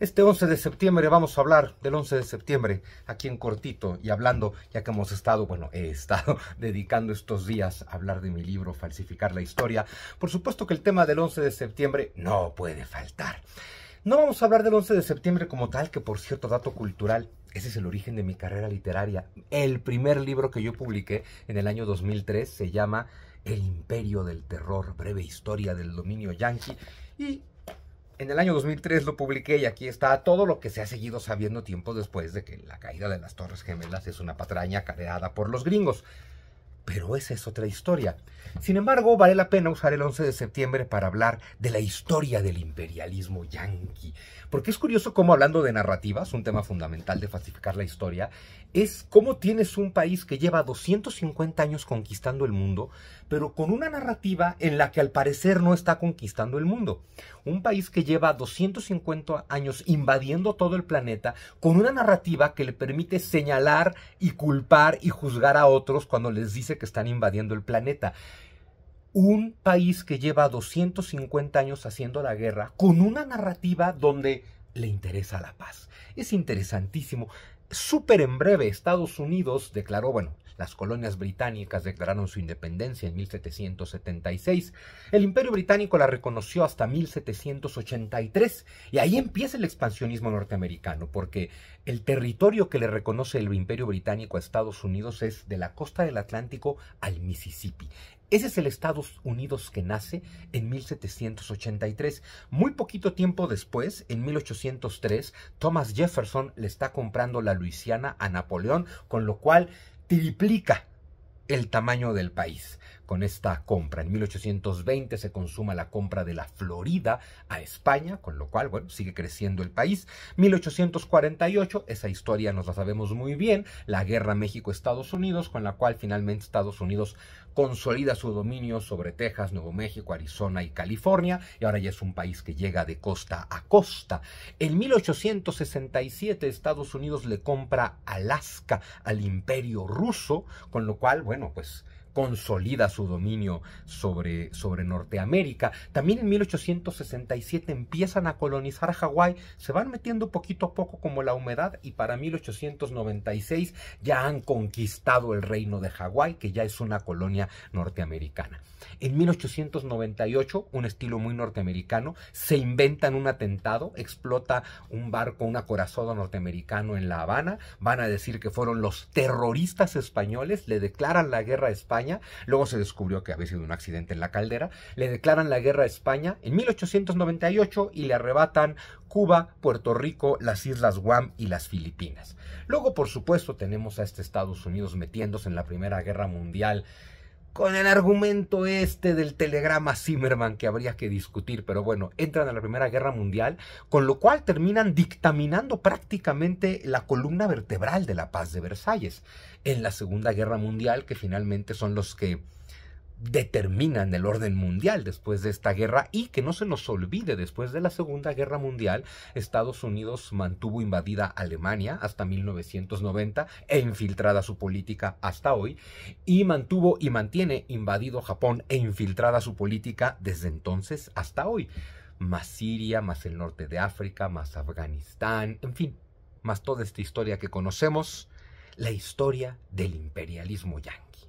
Este 11 de septiembre vamos a hablar del 11 de septiembre aquí en cortito y hablando, ya que hemos estado, bueno, he estado dedicando estos días a hablar de mi libro Falsificar la historia. Por supuesto que el tema del 11 de septiembre no puede faltar. No vamos a hablar del 11 de septiembre como tal, que por cierto, dato cultural, ese es el origen de mi carrera literaria. El primer libro que yo publiqué en el año 2003 se llama El Imperio del Terror, breve historia del dominio Yankee. Y en el año 2003 lo publiqué y aquí está todo lo que se ha seguido sabiendo tiempo después de que la caída de las Torres Gemelas es una patraña careada por los gringos pero esa es otra historia. Sin embargo, vale la pena usar el 11 de septiembre para hablar de la historia del imperialismo yanqui. Porque es curioso cómo hablando de narrativas, un tema fundamental de falsificar la historia, es cómo tienes un país que lleva 250 años conquistando el mundo, pero con una narrativa en la que al parecer no está conquistando el mundo. Un país que lleva 250 años invadiendo todo el planeta con una narrativa que le permite señalar y culpar y juzgar a otros cuando les dice que están invadiendo el planeta. Un país que lleva 250 años haciendo la guerra con una narrativa donde le interesa la paz. Es interesantísimo súper en breve, Estados Unidos declaró, bueno, las colonias británicas declararon su independencia en 1776. El imperio británico la reconoció hasta 1783 y ahí empieza el expansionismo norteamericano, porque el territorio que le reconoce el imperio británico a Estados Unidos es de la costa del Atlántico al Mississippi. Ese es el Estados Unidos que nace en 1783. Muy poquito tiempo después, en 1803, Thomas Jefferson le está comprando la Luisiana a Napoleón, con lo cual triplica el tamaño del país con esta compra. En 1820 se consuma la compra de la Florida a España, con lo cual, bueno, sigue creciendo el país. 1848, esa historia nos la sabemos muy bien, la guerra México-Estados Unidos, con la cual finalmente Estados Unidos consolida su dominio sobre Texas, Nuevo México, Arizona y California, y ahora ya es un país que llega de costa a costa. En 1867 Estados Unidos le compra Alaska al imperio ruso, con lo cual, bueno, pues consolida su dominio sobre, sobre Norteamérica. También en 1867 empiezan a colonizar Hawái, se van metiendo poquito a poco como la humedad y para 1896 ya han conquistado el reino de Hawái, que ya es una colonia norteamericana. En 1898, un estilo muy norteamericano, se inventan un atentado, explota un barco, un acorazado norteamericano en La Habana, van a decir que fueron los terroristas españoles, le declaran la guerra a España, luego se descubrió que había sido un accidente en la caldera, le declaran la guerra a España en 1898 y le arrebatan Cuba, Puerto Rico, las Islas Guam y las Filipinas. Luego, por supuesto, tenemos a este Estados Unidos metiéndose en la Primera Guerra Mundial con el argumento este del telegrama Zimmerman que habría que discutir, pero bueno, entran a la Primera Guerra Mundial, con lo cual terminan dictaminando prácticamente la columna vertebral de la paz de Versalles en la Segunda Guerra Mundial, que finalmente son los que determinan el orden mundial después de esta guerra y que no se nos olvide, después de la Segunda Guerra Mundial, Estados Unidos mantuvo invadida Alemania hasta 1990 e infiltrada su política hasta hoy y mantuvo y mantiene invadido Japón e infiltrada su política desde entonces hasta hoy, más Siria, más el norte de África, más Afganistán, en fin, más toda esta historia que conocemos, la historia del imperialismo yanqui.